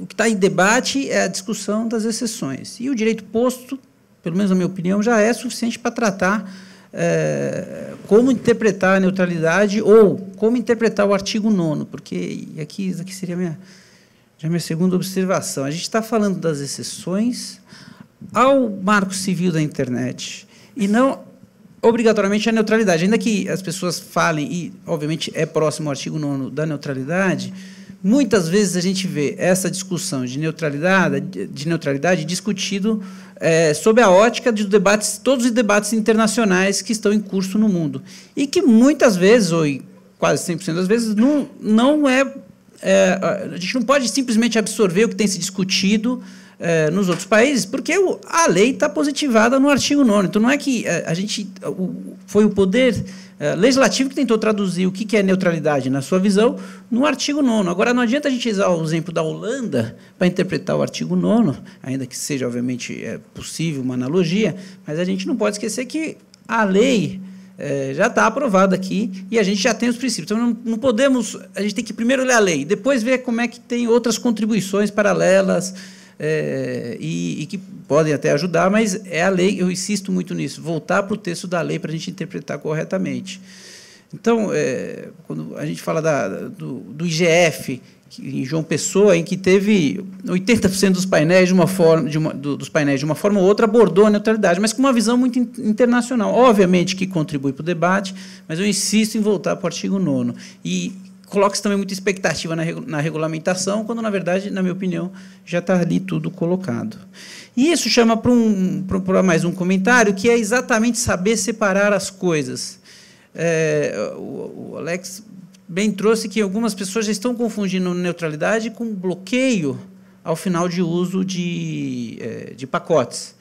o que está em debate é a discussão das exceções. E o direito posto, pelo menos na minha opinião, já é suficiente para tratar é, como interpretar a neutralidade ou como interpretar o artigo 9, porque aqui, aqui seria a minha, já minha segunda observação. A gente está falando das exceções ao marco civil da internet e não obrigatoriamente a neutralidade. Ainda que as pessoas falem, e obviamente é próximo ao artigo 9 da neutralidade Muitas vezes a gente vê essa discussão de neutralidade, de neutralidade discutido é, sob a ótica de debates, todos os debates internacionais que estão em curso no mundo. E que muitas vezes, ou quase 100% das vezes, não, não é, é, A gente não pode simplesmente absorver o que tem se discutido é, nos outros países, porque a lei está positivada no artigo 9. Então não é que é, a, gente. foi o poder é, legislativo que tentou traduzir o que, que é neutralidade, na sua visão, no artigo 9. Agora, não adianta a gente usar o exemplo da Holanda para interpretar o artigo 9, ainda que seja, obviamente, é possível uma analogia, mas a gente não pode esquecer que a lei. É, já está aprovada aqui e a gente já tem os princípios. Então, não, não, podemos. A gente tem que primeiro ler a lei, depois ver como é que tem outras contribuições paralelas é, e, e, que podem até ajudar, mas é a lei, eu insisto muito nisso, voltar para o texto da lei para a gente interpretar corretamente. Então, é, quando a gente fala da, do, do IGF, em João Pessoa, em que teve 80% dos painéis de uma forma, de uma, dos painéis de uma forma ou outra abordou a neutralidade, mas com uma visão muito internacional. Obviamente que contribui para o debate, mas eu insisto em voltar para o artigo 9 e coloca-se também muita expectativa na, na regulamentação, quando, na verdade, na minha opinião, já está ali tudo colocado. E isso chama para um, mais um comentário, que é exatamente saber separar as coisas. É, o, o Alex bem trouxe que algumas pessoas já estão confundindo neutralidade com bloqueio ao final de uso de, é, de pacotes.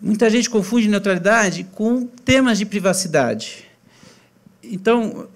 Muita gente confunde neutralidade com temas de privacidade. Então,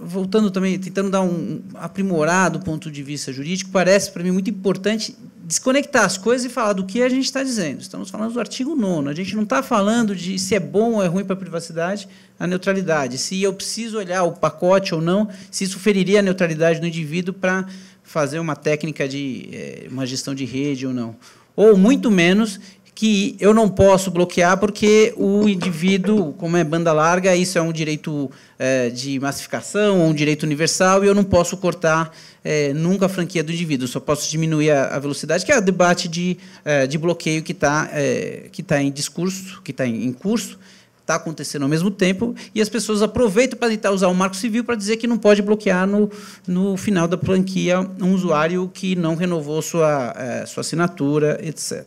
voltando também, tentando dar um aprimorado ponto de vista jurídico, parece para mim muito importante desconectar as coisas e falar do que a gente está dizendo. Estamos falando do artigo 9. A gente não está falando de se é bom ou é ruim para a privacidade a neutralidade, se eu preciso olhar o pacote ou não, se isso feriria a neutralidade do indivíduo para fazer uma técnica de eh, uma gestão de rede ou não. Ou, muito menos, que eu não posso bloquear porque o indivíduo, como é banda larga, isso é um direito é, de massificação, um direito universal, e eu não posso cortar é, nunca a franquia do indivíduo, só posso diminuir a, a velocidade, que é o debate de, é, de bloqueio que está é, que tá em discurso, que está em, em curso, está acontecendo ao mesmo tempo, e as pessoas aproveitam para tentar usar o marco civil para dizer que não pode bloquear no, no final da franquia um usuário que não renovou sua, sua assinatura, etc.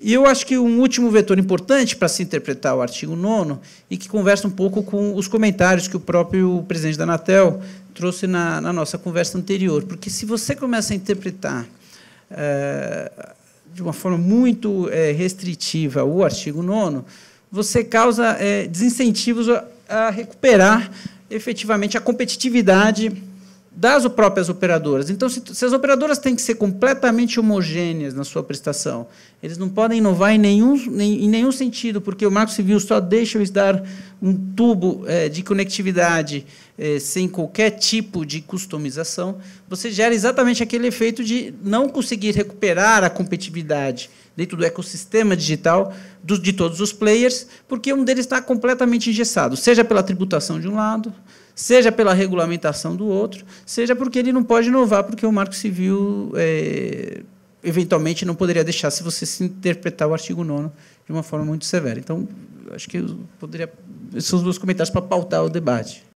E eu acho que um último vetor importante para se interpretar o artigo 9 e que conversa um pouco com os comentários que o próprio presidente da Anatel trouxe na, na nossa conversa anterior. Porque se você começa a interpretar é, de uma forma muito é, restritiva o artigo 9, você causa é, desincentivos a, a recuperar efetivamente a competitividade das próprias operadoras. Então, se, se, as operadoras têm que ser completamente homogêneas na sua prestação, eles não podem inovar em nenhum, em, em nenhum sentido, porque o Marco Civil só deixa eles dar um tubo é, de conectividade é, sem qualquer tipo de customização. Você gera exatamente aquele efeito de não conseguir recuperar a competitividade dentro do ecossistema digital do, de todos os players, porque um deles está completamente engessado, seja pela tributação de um lado, seja pela regulamentação do outro, seja porque ele não pode inovar, porque o Marco Civil é, eventualmente não poderia deixar se você se interpretar o artigo 9 de uma forma muito severa. Então, acho que eu poderia. Esses são os meus comentários para pautar o debate.